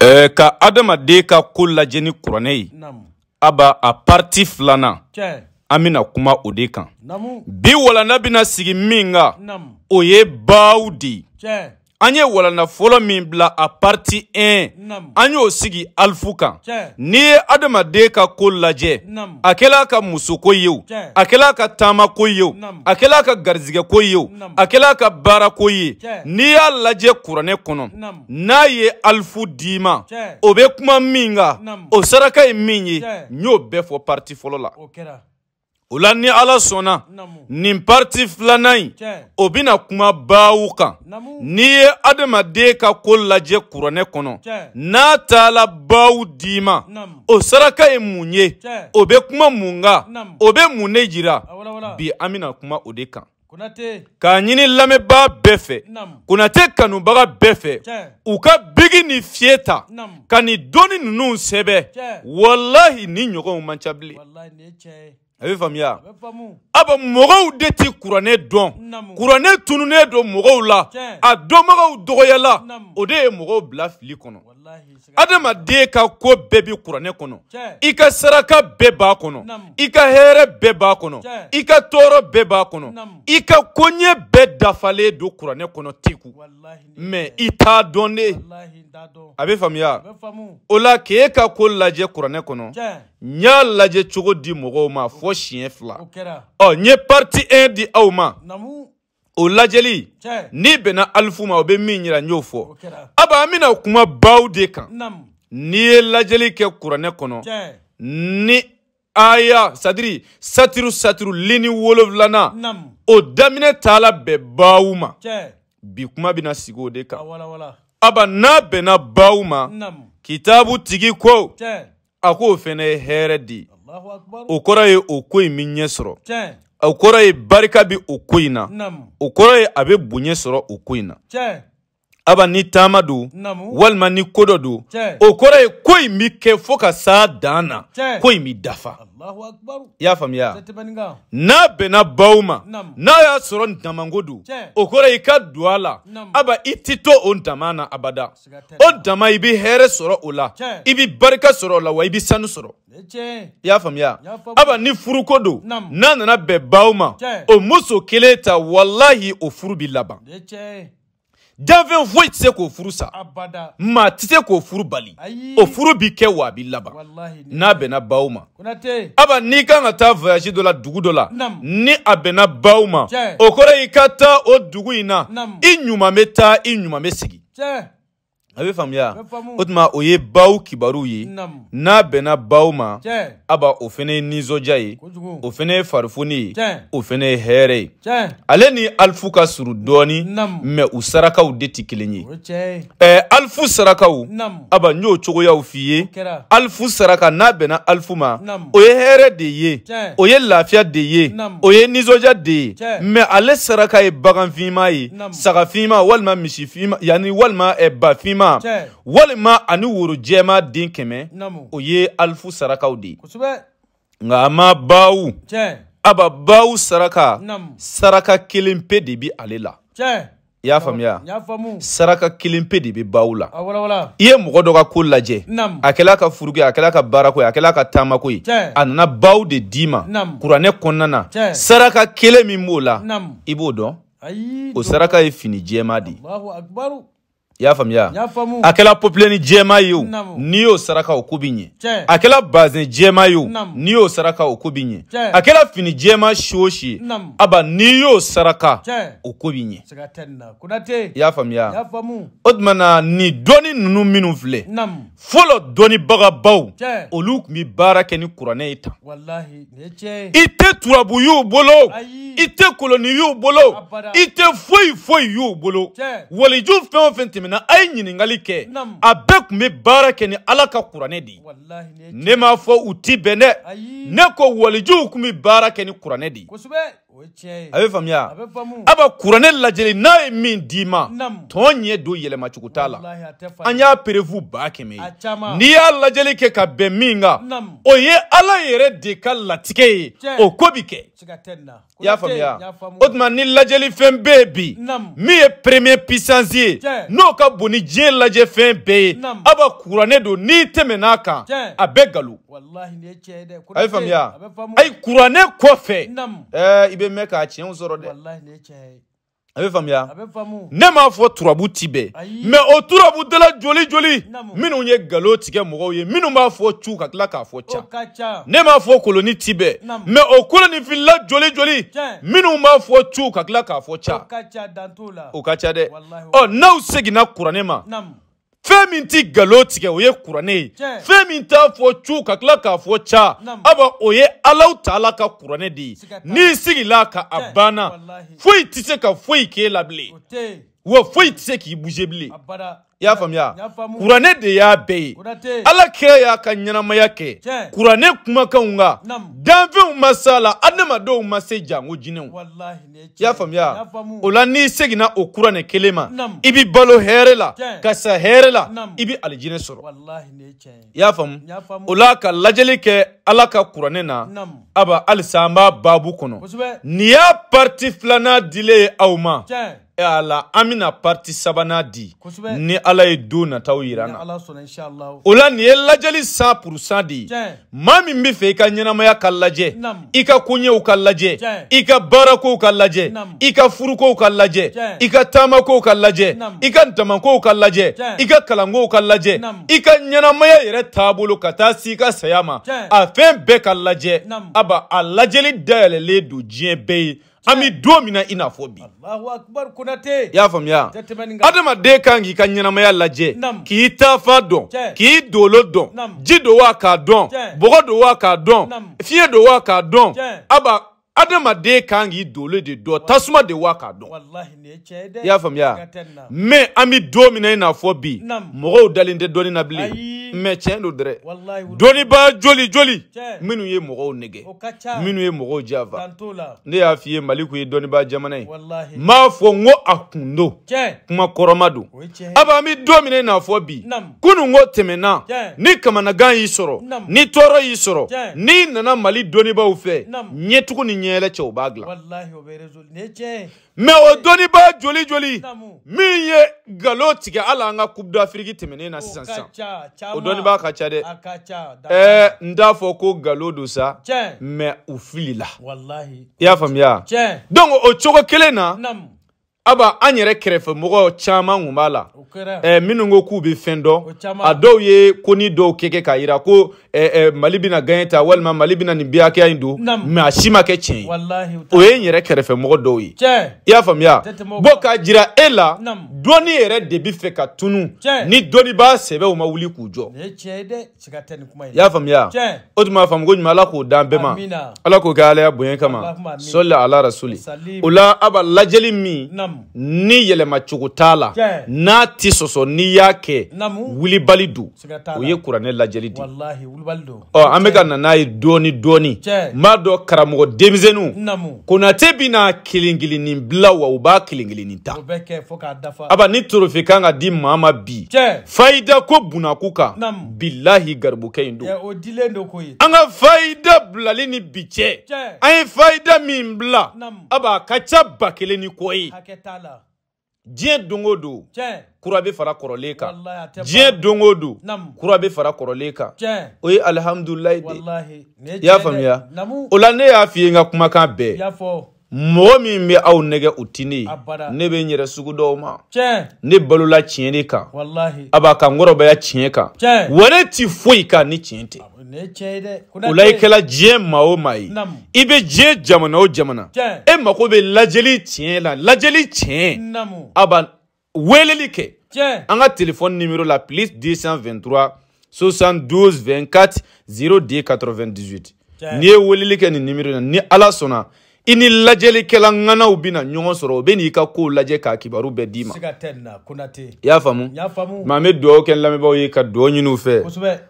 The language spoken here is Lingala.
Uh, ka adamaden ka ko lajɛ ni kuranɛ ye aba a pariti filanan an bena kuma o de kan bi walanda bena sigi min kan o ye baw de ye an ye walanda fɔlɔ min bila a parti 1 an y'o sigi alifu kan n'i ye adamaden ka koo lajɛ a kɛla ka musoko ye o a kɛla ka taamako ye o a kɛla ka garizigɛko ye o a kɛla ka baarako ye n'i y'a lajɛ kuranɛ kɔnɔ n'a ye alifu d'i ma o be kuma min kan o saraka ye min ye n y'o bɛɛ fɔ parti fɔlɔ la o la ni ala sɔnna nin pariti filanan in o bɛna kuma baawu kan n'i ye adamaden ka ko lajɛ kuranɛ kɔnɔ n'a taala baawu d'i ma o saraka ye mun ye o bɛ kuma mun kan o bɛ mun de jira ah, bi an bɛna kuma o de kan k'a ɲini lamɛnbaa bɛɛ fɛ konate kanubaga bɛɛ fɛ u ka bigi ni fiye ta ka nin dɔɔni ninnu sɛbɛ walahi ni ɲɔgɔnw man ca bilen. Aye famia. Aba mora ou deti kurane don. Kurane tunune don mora la. A don Ode mora blaf likono. adamaden ka ko bɛɛ bi kuranɛ kɔnɔ i ka saraka bɛɛ b'a kɔnɔ i ka hɛrɛ bɛɛ b'a kɔnɔ i ka tɔɔrɔ bɛɛ b'a kɔnɔ i ka koɲɛ bɛɛ dafale don kuranɛ kɔnɔ teku mɛ i t'a dɔn de a be faamuya o la k'e ka ko lajɛ kuranɛ kɔnɔ n y'a lajɛ cogo di mɔgɔw ma fɔɔ siɲɛ fila ɔ n ye parti 1 di aw ma o lajɛli n'i bɛnna alifu ma o bɛ min yira n y'o fɔ aba an bɛna kuma baw de kan n'i ye lajɛli kɛ kuranɛ kɔnɔ ni aya sadiri satiru satiru lini wolonwulanan o daminɛ taala bɛn baw ma bi kuma bɛna sigi o de kan ah, aba n'a bɛnna baw ma kitabu tigi ko a k'o fana ye hɛrɛ de ye o kɔrɔ ye o ko in bɛ ɲɛ sɔrɔ. o kɔrɔ ye barika bɛ o ko in na o kɔrɔ ye a bɛ bonya sɔrɔ o ko in na aba ni taama don walima ni ko dɔ don o kɔrɔ ye ko in bɛ kɛ fɔɔ ka s'a dan na ko in bɛ dafa y'a faamuya n'a bɛnna baw ma n'a y'a sɔrɔ damanko don o kɔrɔ i ka don a la aba i ti to o dama na abada o dama i be hɛrɛ sɔrɔ o la i be barika sɔrɔ o la wa i be sanu sɔrɔ y'a faamuya aba ni furuko don n'a nana bɛn baw ma o muso kelen ta walahi o furu bɛ laban. danfɛn foyi tɛ se k'o furu sa maa tɛ se k'o furu bali o furu b'i kɛ wa a b'i laban n'a bɛnna baw ma aba n'i kan ka taa voyage dɔ la dugu dɔ la ni a bɛnna baw ma o kɔrɔ i ka taa o dugu in na i ɲuman bɛ taa i ɲuman bɛ sigi a bɛ faamuya o tuma o ye baw kibaruw ye n'a bɛnna baw ma a b'a o fana ye nisɔndiya ye o fana ye farifoni ye o fana ye hɛrɛ ye ale ni alifu ka surun dɔɔni mɛ u sarakaw de tɛ kelen ye ɛɛ eh, alifu sarakaw aba n y'o cogoyaw f'i ye alifu saraka n'a bɛnna alifu ma o ye hɛrɛ de ye o ye lafiya de ye o ye nisɔndiya de ye mɛ ale saraka ye baganfinma ye sagafinma walima misifinma yanni walima e ba finma jɛman walima ani woro jɛman den kɛmɛ o ye alifu sarakaw de ye nka a ma bawu aba bawu saraka saraka kelen pe de bi ale la i y'a faamuya saraka kelen pe de bɛ baw la ah, i ye mɔgɔ dɔ ka ko lajɛ a kɛla ka furuko ye a kɛla ka baarako ye a kɛla ka taamako ye a nana baw de d'i ma kuranɛ kɔnɔna na saraka kelen min b'o la i b'o dɔn o saraka ye fini jɛma de ye i y'a a kɛla popilɛni jɛma ye o n'i y'o saraka o ko bi ɲɛ a kɛla jɛma ye o n'i y'o saraka o ko bi ɲɛ a kɛla fini jɛma si o si aba n'i y'o saraka o ko bi ɲɛ i y'a faamuya o tuma na nin dɔɔni ninnu minnu filɛ fɔlɔ dɔnnibagabaw olu tun bɛ baara kɛ ni kuranɛ ye tan i tɛ turabu y'u bolo i tɛ koloni y'u bolo i tɛ foyi foyi y'u bolo waliju fɛn o fɛn tɛmɛ minɛ a ye ɲiningali kɛ a bɛɛ kun be baara kɛ ni ala ka kuranɛ di ne m'a fɔ u ti bɛn dɛ ne ko walijuw kun be baara kɛ ni kuranɛ di a bɛ faamuya a b'a kuranɛ n'a ye min d'i ma tɔn ɲɛ don yɛlɛmacogo t'a la an y'a perefu ba kɛmɛ ye n'i y'a lajɛli kɛ ka bɛn min kan o ye ala yɛrɛ de ka latigɛ ye o ko bi kɛ i y'a faamuya o tuma ni lajɛli fɛn bɛɛ ye bi min ye premier puissance ye n'o ka bon ni diɲɛ lajɛ fɛn bɛɛ ye a b'a don n'i tɛmɛn'a kan a bɛ nkalon a ye faamuya ayi kuranɛ kɔfɛ ɛɛ i bɛ bɛ mɛn k'a tiɲɛw sɔrɔ dɛ a bɛ faamuya ne m'a fɔ turabu ti bɛɛ mɛ o turabu dala joli joli minnu ye nkalon tigɛ mɔgɔw ye minnu b'a fɔ cu ka tila k'a fɔ ca ne m'a fɔ koloni ti bɛɛ mɛ o kolonifilila joli joli minnu b'a fɔ cu ka tila k'a fɔ ca o ka ca dɛ ɔ n'aw seginna kuranɛ ma. fɛn min tɛ nkalon tigɛ o ye kuranɛ ye fɛn min t'a fɔ cu ka tila k'a fɔ ca aw o ye alaw ta ka kuranɛ de ye n'i sigila ka a banna foyi tɛ se ka foyi k'e la bilen wa foyi tɛ se k'i buse bilen. i y'a faamuya kuranɛ de y'a bɛɛ ye ala kira y'a ka ɲɛnamaya kɛ kuranɛ kumakanw ka danfɛnw ma se a la adamadenw ma se jango jinɛw i y'a faamuya o la n'i seginna o kuranɛ kelen ma i bɛ balo hɛrɛ la ka sa hɛrɛ la i bɛ alijinɛ sɔrɔ i y'a faamu o la ka lajɛli kɛ ala ka kuranɛ na aba halisa an b'a baabu kɔnɔ nin y'a pariti filanan dilen ye aw ma E a la an bɛna parti sabana di ni ala ye don nataw yira na o la nin ye lajɛli san purusan de ye maa min be fɛ i ka ɲɛnamaya ka lajɛ i ka koɲɛw ka lajɛ i ka baarakow ka lajɛ i ka furukow ka lajɛ i ka taamakow ka lajɛ i ka damakow ka lajɛ i ka kalankow ka lajɛ i ka ɲɛnamaya yɛrɛ taabolo ka taa si i ka saya ma a fɛn bɛɛ ka lajɛ aba a lajɛli dayɛlɛlen don diɲɛ bɛɛ ye an bɛ don min na i n'a fɔ bi. i y'a faamuya adamaden kan k'i ka ɲɛnamaya lajɛ k'i tafa dɔn k'i dolo dɔn ji don wa k'a dɔn bɔgɔ don wa k'a dɔn fiɲɛ don wa k'a dɔn aba adamaden kan k'i dolo de dɔn tasuma de wa k'a dɔn i y'a faamuya mɛ an bɛ don min na i n'a fɔ bi mɔgɔw dalen tɛ dɔɔnin na bilen. mɛ tiɲɛ don dɛrɛ dɔnnibaa joli joli minnu ye mɔgɔw nɛgɛ minnu ye mɔgɔw jafa ne y'a f'i ye mali tun ye dɔnnibaa jamana ye n b'a fɔ n ko a kun don kuma kɔrɔma don a b'an bɛ don min na n'a fɔ bi kunun ko tɛmɛna ni kamanagan y'i sɔrɔ ni tɔɔrɔ y'i sɔrɔ n'i nana mali dɔnnibaaw fɛ ɲɛtugu ni ɲɛyɛlɛ cɛ u b'a dilan mɛ o dɔnnibaa joli joli min ye galo tigɛ hali an ka coupe d'afrique tɛmɛnen na sisan sisan o dɔnnibaa ka ca dɛ ɛɛ eh, n t'a fɔ ko galo don sa mɛ u filila i y'a faamuya donc o cogo kelen na. aba an yɛrɛ kɛrɛfɛ mɔgɔ caman kun b'a la eh, minnu ko k'u bɛ fɛn dɔn a dɔw ye koni dɔw kɛ kɛ k'a yira ko eh, eh, mali bɛna gaɲɛ ta walima mali bɛna nin bi hakɛya in don mɛ a si ma kɛ tiɲɛ ye o ye n yɛrɛ kɛrɛfɛ mɔgɔ dɔw ye i y'a faamuya bɔn k'a jira e la dɔnni yɛrɛ de bɛ fɛ ka tunu ni dɔnnibaa sɛbɛw ma wuli k'u jɔ i y'a faamuya o tuma faamu ko ɲuman ala k'o d'an bɛɛ ma ala k'o kɛ alaya bonya kama sɔli ala rasuli o la a b'a lajɛli min ni yɛlɛmacogo t'a la oh, n'a tɛ sɔsɔ n'i y'a kɛ wulibali don o ye kuranɛ lajɛli de ɔ an bɛ ka na n'a ye dɔɔni dɔɔni n b'a karamɔgɔ denmisɛnninw konatɛ bɛ n'a bila wa u b'a kelenkelennin ta aba ni torofe kan ka di maa ma bi fayida ko bunako kan bilahi garibukɛ in don an ka fayida bilali ni bi cɛ an ye fayida min bila aba a ka ca ba kelen ni kɔ ye. t'a la diɲɛ don o don kura bɛ fara kɔrɔlen kan diɲɛ don o don kura bɛ fara kɔrɔlen kan o ye alihamudulilayi de ye i y'a faamuya o la ne y'a f'i ye n ka kumakan bɛɛ mɔgɔ min bɛ aw nɛgɛ o ti ne ye ne bɛ n yɛrɛ sugu dɔw ma ne balola tiɲɛ de kan a b'a ka n kɔrɔbaya tiɲɛ kan wa ne ti foyi kan ni tiɲɛ tɛ o la i kɛra diɲɛ maa o maa ye i bɛ diɲɛ jamana o jamana e mago bɛ lajɛli tiɲɛ la lajɛli tiɲɛ a b'a weleli kɛ an ka telefɔni nimero la plus 223 72 24 02 98 n'i ye weleli kɛ nin nimero in na ni ala sɔnna i ni lajɛlikɛla ŋanaw bena ɲɔgɔn sɔrɔ u be n'i ka koow lajɛ k'a kibaru bɛɛ d'i ma i y'a faamu ma an be duwawu kɛ n lamɛnbaw ye ka duwawu ɲiniw fɛ